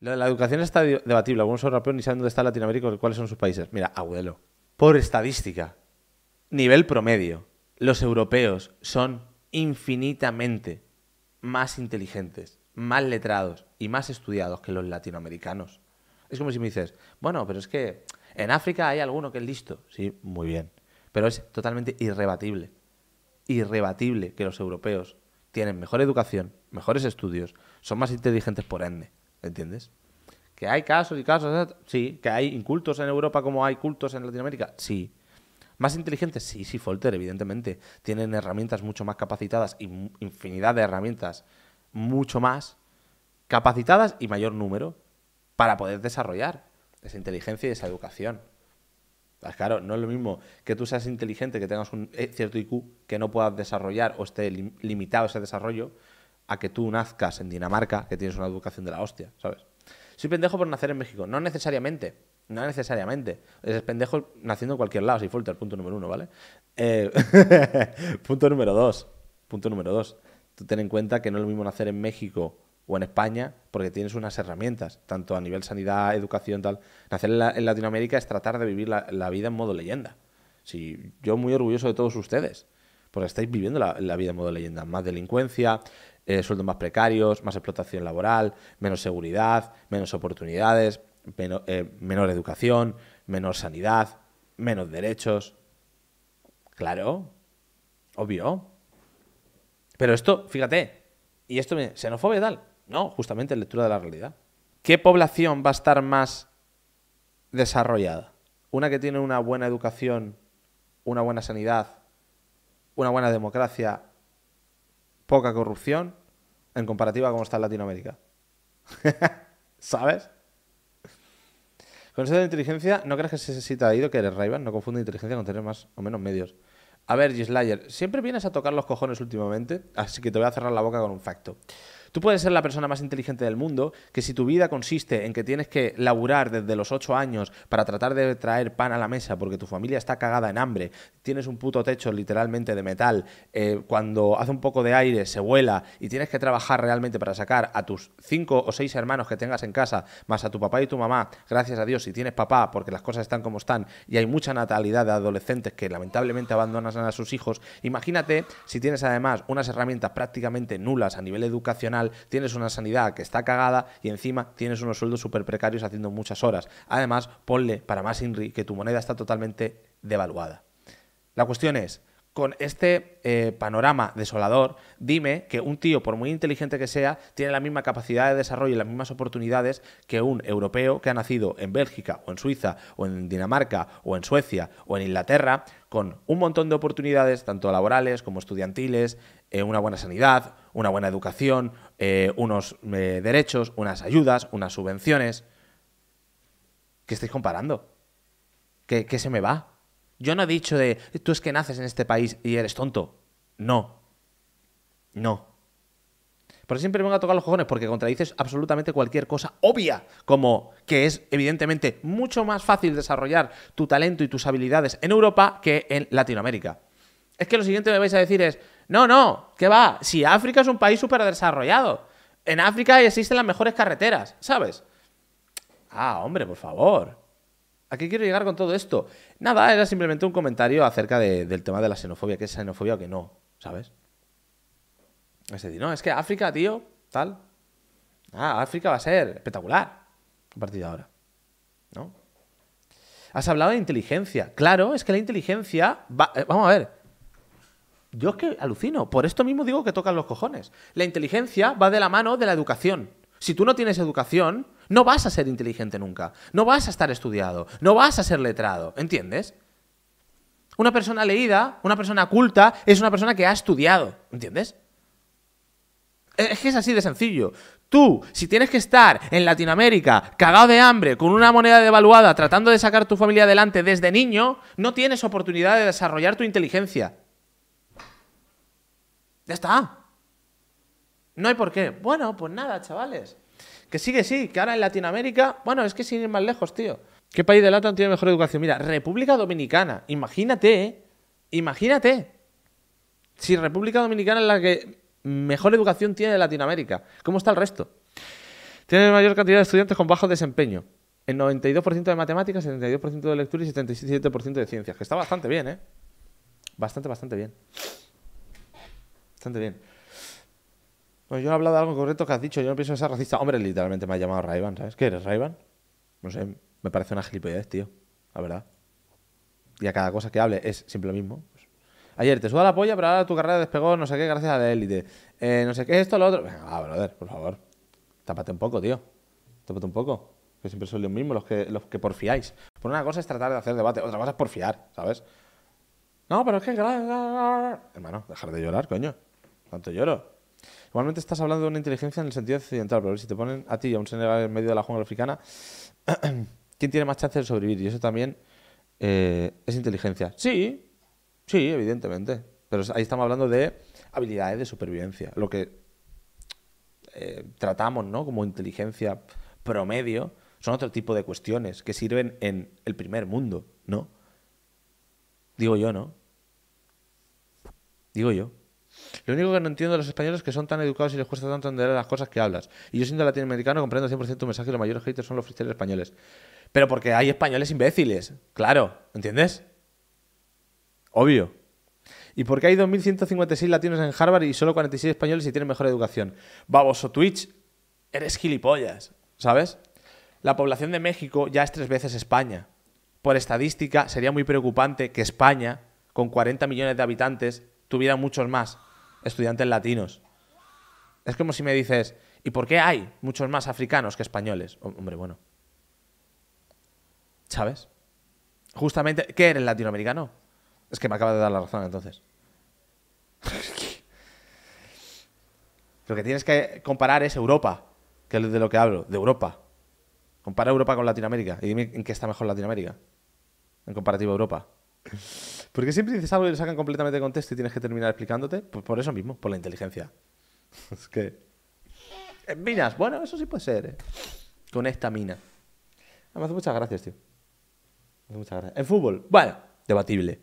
La, educación está debatible. Algunos europeos ni saben dónde está Latinoamérica o cuáles son sus países. Mira, abuelo, por estadística, nivel promedio, los europeos son infinitamente más inteligentes, más letrados y más estudiados que los latinoamericanos. Es como si me dices, bueno, pero es que en África hay alguno que es listo. Sí, muy bien. Pero es totalmente irrebatible. Irrebatible que los europeos tienen mejor educación, mejores estudios, son más inteligentes por ende. ¿Entiendes? Que hay casos y casos, sí. Que hay incultos en Europa como hay cultos en Latinoamérica, sí. Más inteligentes, sí, sí, Folter, evidentemente. Tienen herramientas mucho más capacitadas y infinidad de herramientas mucho más capacitadas y mayor número para poder desarrollar esa inteligencia y esa educación. Pues claro, no es lo mismo que tú seas inteligente, que tengas un eh, cierto IQ, que no puedas desarrollar o esté limitado ese desarrollo, a que tú nazcas en Dinamarca, que tienes una educación de la hostia, ¿sabes? Soy pendejo por nacer en México. No necesariamente. No necesariamente. es pendejo naciendo en cualquier lado, si el punto número uno, ¿vale? Eh, punto número dos. Punto número dos. Tú ten en cuenta que no es lo mismo nacer en México o en España porque tienes unas herramientas, tanto a nivel sanidad, educación, tal. Nacer en, Latinoamérica es tratar de vivir la, vida en modo leyenda. Si, yo muy orgulloso de todos ustedes. Porque estáis viviendo la, vida en modo leyenda. Más delincuencia, eh, sueldos más precarios, más explotación laboral, menos seguridad, menos oportunidades, eh, menor educación, menor sanidad, menos derechos. Claro, obvio. Pero esto, fíjate, y esto me. xenofobia tal. No, justamente lectura de la realidad. ¿Qué población va a estar más desarrollada? ¿Una que tiene una buena educación, una buena sanidad, una buena democracia, poca corrupción, en comparativa a cómo está en Latinoamérica. ¿Sabes? Con eso de inteligencia, ¿no crees que se necesita ido que eres Rayban? No confunde inteligencia con tener más o menos medios. A ver, Gislayer, siempre vienes a tocar los cojones últimamente, así que te voy a cerrar la boca con un facto. Tú puedes ser la persona más inteligente del mundo, que si tu vida consiste en que tienes que laburar desde los ocho años para tratar de traer pan a la mesa porque tu familia está cagada en hambre, tienes un puto techo literalmente de metal, eh, cuando hace un poco de aire se vuela y tienes que trabajar realmente para sacar a tus cinco o seis hermanos que tengas en casa, más a tu papá y tu mamá, gracias a Dios si tienes papá porque las cosas están como están y hay mucha natalidad de adolescentes que lamentablemente abandonan a sus hijos, imagínate si tienes además unas herramientas prácticamente nulas a nivel educacional, tienes una sanidad que está cagada y encima tienes unos sueldos súper precarios haciendo muchas horas. Además, ponle para más INRI que tu moneda está totalmente devaluada. La cuestión es, con este eh, panorama desolador, dime que un tío, por muy inteligente que sea, tiene la misma capacidad de desarrollo y las mismas oportunidades que un europeo que ha nacido en Bélgica o en Suiza o en Dinamarca o en Suecia o en Inglaterra, con un montón de oportunidades, tanto laborales como estudiantiles, eh, una buena sanidad, una buena educación, eh, unos derechos, unas ayudas, unas subvenciones. ¿Qué estáis comparando? qué se me va? Yo no he dicho de, tú es que naces en este país y eres tonto. No. No. eso siempre me vengo a tocar los cojones porque contradices absolutamente cualquier cosa obvia, como que es evidentemente mucho más fácil desarrollar tu talento y tus habilidades en Europa que en Latinoamérica. Es que lo siguiente me vais a decir es, no, no, ¿qué va? Si África es un país súper desarrollado, en África existen las mejores carreteras, ¿sabes? Ah, hombre, por favor. ¿A qué quiero llegar con todo esto? Nada, era simplemente un comentario acerca del tema de la xenofobia, que es xenofobia o que no, ¿sabes? Es no, es que África, tío, tal. Ah, África va a ser espectacular a partir de ahora. ¿No? Has hablado de inteligencia. Claro, es que la inteligencia. Va, eh, vamos a ver. Yo es que alucino. Por esto mismo digo que tocan los cojones. La inteligencia va de la mano de la educación. Si tú no tienes educación, no vas a ser inteligente nunca, no vas a estar estudiado, no vas a ser letrado, ¿entiendes? Una persona leída, una persona culta, es una persona que ha estudiado, ¿entiendes? Es que es así de sencillo. Tú, si tienes que estar en Latinoamérica cagado de hambre, con una moneda devaluada, tratando de sacar tu familia adelante desde niño, no tienes oportunidad de desarrollar tu inteligencia. Ya está. No hay por qué. Bueno, pues nada, chavales. Que sí, que sí, que ahora en Latinoamérica, bueno, es que sin ir más lejos, tío. ¿Qué país de Latam tiene mejor educación? Mira, República Dominicana, imagínate, ¿eh? imagínate. Si República Dominicana es la que mejor educación tiene de Latinoamérica, ¿cómo está el resto? Tiene mayor cantidad de estudiantes con bajo desempeño. En 92% de matemáticas, 72% de lectura y 77% de ciencias, que está bastante bien, ¿eh? Bastante, bastante bien. Bastante bien. Pues yo he hablado de algo correcto que has dicho. Yo no pienso ser racista. Hombre, literalmente me ha llamado Raivan, ¿sabes? ¿Qué eres, Raivan? No sé, me parece una gilipollez, tío. La verdad. Y a cada cosa que hable es siempre lo mismo. Ayer te suda la polla, pero ahora tu carrera despegó, no sé qué, gracias a la élite. Eh, no sé qué, esto, lo otro. Venga, brother, por favor. Tápate un poco, tío. Tápate un poco. Que siempre son los mismos los que, los que porfiáis. Por una cosa es tratar de hacer debate, otra cosa es porfiar, ¿sabes? No, pero es que. Hermano, dejar de llorar, coño. Tanto lloro. Normalmente estás hablando de una inteligencia en el sentido occidental, pero si te ponen a ti y a un Senegal en medio de la jungla africana, ¿quién tiene más chance de sobrevivir? Y eso también eh, es inteligencia. Sí, sí, evidentemente. Pero ahí estamos hablando de habilidades de supervivencia. Lo que eh, tratamos ¿no? como inteligencia promedio son otro tipo de cuestiones que sirven en el primer mundo, ¿no? Digo yo, ¿no? Digo yo. Lo único que no entiendo de los españoles es que son tan educados y les cuesta tanto entender las cosas que hablas. Y yo siendo latinoamericano comprendo 100% tu mensaje y los mayores haters son los freestyle españoles. Pero porque hay españoles imbéciles, claro, ¿entiendes? Obvio. ¿Y por qué hay 2.156 latinos en Harvard y solo 46 españoles y tienen mejor educación? o Twitch, eres gilipollas, ¿sabes? La población de México ya es tres veces España. Por estadística, sería muy preocupante que España, con 40 millones de habitantes, tuviera muchos más estudiantes latinos. Es como si me dices, ¿y por qué hay muchos más africanos que españoles? Hombre, bueno. ¿Sabes? Justamente, ¿qué eres latinoamericano? Es que me acaba de dar la razón entonces. lo que tienes que comparar es Europa, que es de lo que hablo, de Europa. Compara Europa con Latinoamérica y dime en qué está mejor Latinoamérica en comparativo a Europa. Porque siempre dices algo y lo sacan completamente de contexto y tienes que terminar explicándote. Pues por eso mismo, por la inteligencia. es que. Eh, minas, bueno, eso sí puede ser, eh, Con esta mina. Ah, me hace muchas gracias, tío. Me hace muchas gracias. En fútbol, bueno, debatible.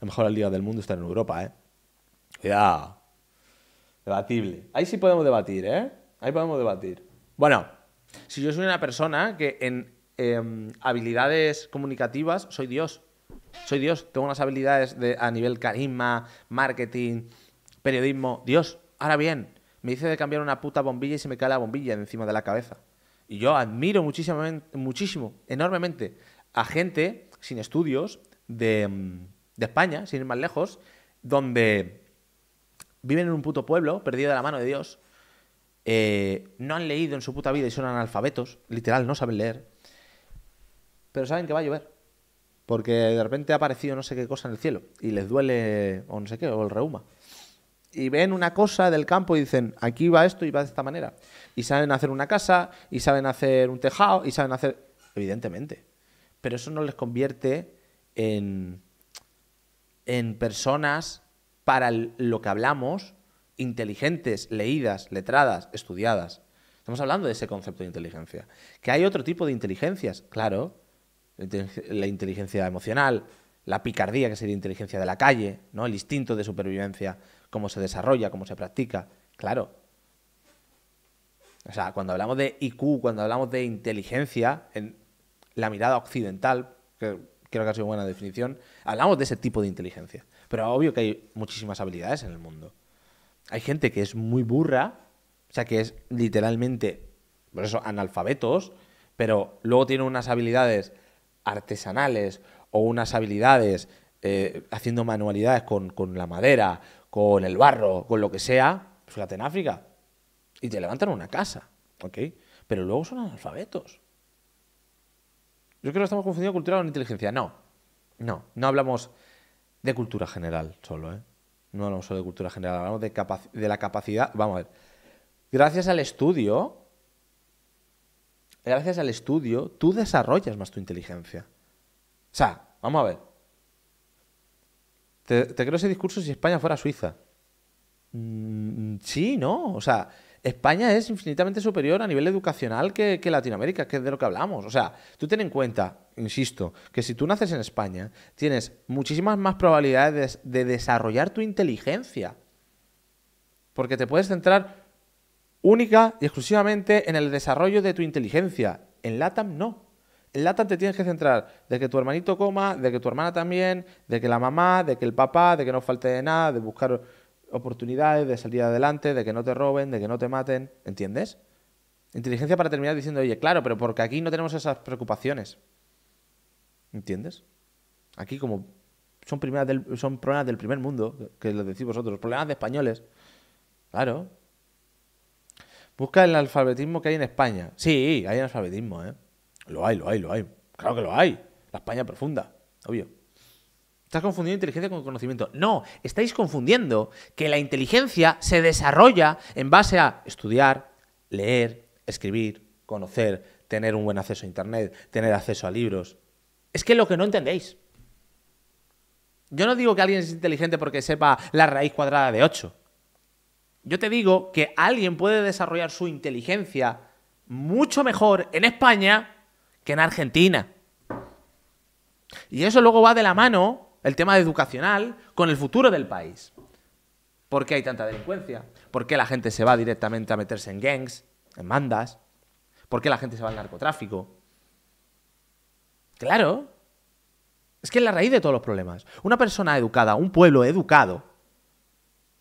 Lo mejor liga del mundo está en Europa, ¿eh? Ya. Debatible. Ahí sí podemos debatir, ¿eh? Ahí podemos debatir. Bueno, si yo soy una persona que en em, habilidades comunicativas soy Dios. Soy Dios, tengo unas habilidades a nivel carisma, marketing, periodismo. Dios, ahora bien, me dice de cambiar una puta bombilla y se me cae la bombilla encima de la cabeza. Y yo admiro muchísimo, muchísimo enormemente a gente sin estudios de, España, sin ir más lejos, donde viven en un puto pueblo, perdido de la mano de Dios, eh, no han leído en su puta vida y son analfabetos, literal, no saben leer, pero saben que va a llover porque de repente ha aparecido no sé qué cosa en el cielo y les duele o no sé qué, o el reuma. Y ven una cosa del campo y dicen, aquí va esto y va de esta manera. Y saben hacer una casa, y saben hacer un tejado, y saben hacer... Evidentemente. Pero eso no les convierte en, en personas para lo que hablamos, inteligentes, leídas, letradas, estudiadas. Estamos hablando de ese concepto de inteligencia. Que hay otro tipo de inteligencias, claro, la inteligencia emocional, la picardía, que sería inteligencia de la calle, ¿no? el instinto de supervivencia, cómo se desarrolla, cómo se practica. Claro. O sea, cuando hablamos de IQ, cuando hablamos de inteligencia, en la mirada occidental, que creo que ha sido buena definición, hablamos de ese tipo de inteligencia. Pero obvio que hay muchísimas habilidades en el mundo. Hay gente que es muy burra, o sea, que es literalmente, por eso, analfabetos, pero luego tiene unas habilidades artesanales o unas habilidades eh, haciendo manualidades con, la madera, con el barro, con lo que sea, pues fíjate en África, y te levantan una casa, ¿ok? Pero luego son analfabetos. Yo creo que estamos confundiendo cultura con inteligencia. No, no, no hablamos de cultura general solo, ¿eh? No hablamos solo de cultura general, hablamos de, de la capacidad, vamos a ver, gracias al estudio, gracias al estudio, tú desarrollas más tu inteligencia. O sea, vamos a ver. Te, creo ese discurso si España fuera Suiza. Mm, sí, no. O sea, España es infinitamente superior a nivel educacional que, Latinoamérica, que es de lo que hablamos. O sea, tú ten en cuenta, insisto, que si tú naces en España, tienes muchísimas más probabilidades de desarrollar tu inteligencia. Porque te puedes centrar única y exclusivamente en el desarrollo de tu inteligencia. En LATAM no. En LATAM te tienes que centrar de que tu hermanito coma, de que tu hermana también, de que la mamá, de que el papá, de que no falte de nada, de buscar oportunidades, de salir adelante, de que no te roben, de que no te maten. ¿Entiendes? Inteligencia para terminar diciendo, oye, claro, pero porque aquí no tenemos esas preocupaciones. ¿Entiendes? Aquí como son, son problemas del primer mundo, que lo decís vosotros, problemas de españoles. Claro, Busca el alfabetismo que hay en España. Sí, hay alfabetismo, ¿eh? Lo hay, lo hay, lo hay. Claro que lo hay. La España profunda, obvio. Estás confundiendo inteligencia con conocimiento. No, estáis confundiendo que la inteligencia se desarrolla en base a estudiar, leer, escribir, conocer, tener un buen acceso a Internet, tener acceso a libros. Es que lo que no entendéis. Yo no digo que alguien es inteligente porque sepa la raíz cuadrada de 8. Yo te digo que alguien puede desarrollar su inteligencia mucho mejor en España que en Argentina. Y eso luego va de la mano, el tema educacional, con el futuro del país. ¿Por qué hay tanta delincuencia? ¿Por qué la gente se va directamente a meterse en gangs, en bandas? ¿Por qué la gente se va al narcotráfico? Claro. Es que es la raíz de todos los problemas. Una persona educada, un pueblo educado,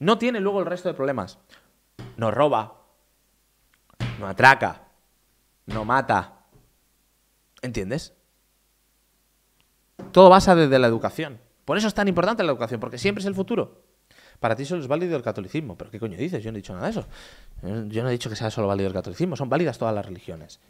no tiene luego el resto de problemas. No roba, no atraca, no mata. ¿Entiendes? Todo basa desde la educación. Por eso es tan importante la educación, porque siempre es el futuro. Para ti solo es válido el catolicismo. ¿Pero qué coño dices? Yo no he dicho nada de eso. Yo no he dicho que sea solo válido el catolicismo. Son válidas todas las religiones.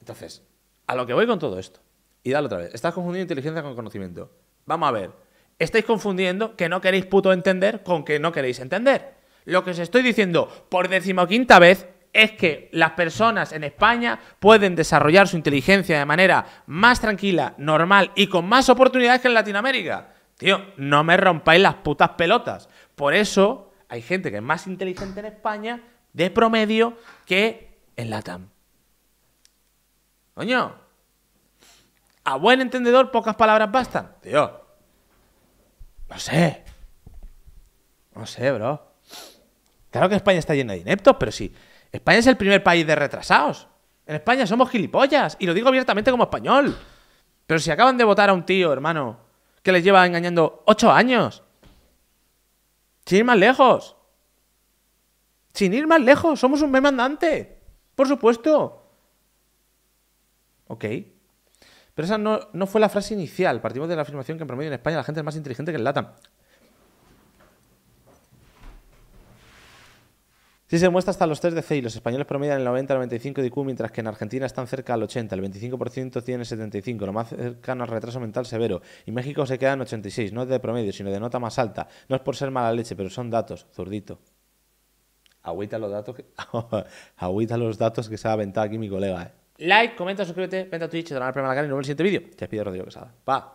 Entonces, a lo que voy con todo esto. Y dale otra vez. Estás confundiendo inteligencia con conocimiento. Vamos a ver estáis confundiendo que no queréis puto entender con que no queréis entender. Lo que os estoy diciendo por decimoquinta vez es que las personas en España pueden desarrollar su inteligencia de manera más tranquila, normal y con más oportunidades que en Latinoamérica. Tío, no me rompáis las putas pelotas. Por eso hay gente que es más inteligente en España de promedio que en Latam. Coño. A buen entendedor, pocas palabras bastan. Tío, no sé. No sé, bro. Claro que España está llena de ineptos, pero sí. España es el primer país de retrasados. En España somos gilipollas. Y lo digo abiertamente como español. Pero si acaban de votar a un tío, hermano, que les lleva engañando ocho años. Sin ir más lejos. Sin ir más lejos. Somos un mes Por supuesto. Ok. Pero esa no, fue la frase inicial. Partimos de la afirmación que en promedio en España la gente es más inteligente que el LATAM. Sí se muestra hasta los 3 de C y los españoles promedian el 90 al 95 de IQ, mientras que en Argentina están cerca al 80, el 25% tiene 75, lo más cercano al retraso mental severo, y México se queda en 86, no es de promedio, sino de nota más alta. No es por ser mala leche, pero son datos, zurdito. Agüita los datos que... Agüita los datos que se ha aventado aquí mi colega, ¿eh? Like, comenta, suscríbete, vente a Twitch, te dan la y nos vemos en el siguiente vídeo. Te despido, Rodrigo Quesada. Pa.